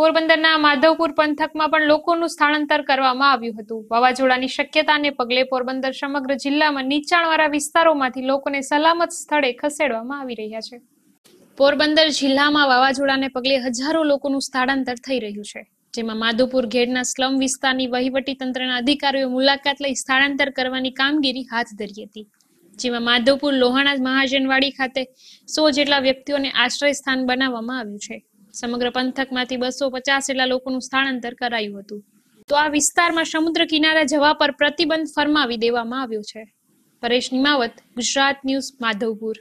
પોરબંદરના માધવપુર પંથકમાં પણ લોકોનું સ્થળાંતર કરવામાં આવ્યું હતું વાવાઝોડાની શક્યતાને પગલે પોરબંદર સમગ્ર જિલ્લામાં નીચાણવાળા વિસ્તારોમાંથી લોકોને સલામત સ્થળે ખસેડવામાં આવી રહ્યા છે પોરબંદર જિલ્લામાં વાવાઝોડાને પગલે હજારો લોકોનું સ્થળાંતર થઈ રહ્યું છે જેમાં માધવપુર ઘેડના સ્લમ વિસ્તારની વહીવટી તંત્રના અધિકારીઓએ મુલાકાત લઈ સ્થળાંતર કરવાની કામગીરી હાથ ધરી હતી જેમાં માધવપુર લોહાણા મહાજનવાડી ખાતે સો જેટલા વ્યક્તિઓને આશ્રય સ્થાન બનાવવામાં આવ્યું છે સમગ્ર પંથકમાંથી બસો પચાસ જેટલા લોકોનું સ્થળાંતર કરાયું હતું તો આ વિસ્તારમાં સમુદ્ર કિનારા જવા પર પ્રતિબંધ ફરમાવી દેવામાં આવ્યો છે પરેશ નિમાવત ગુજરાત ન્યૂઝ માધવપુર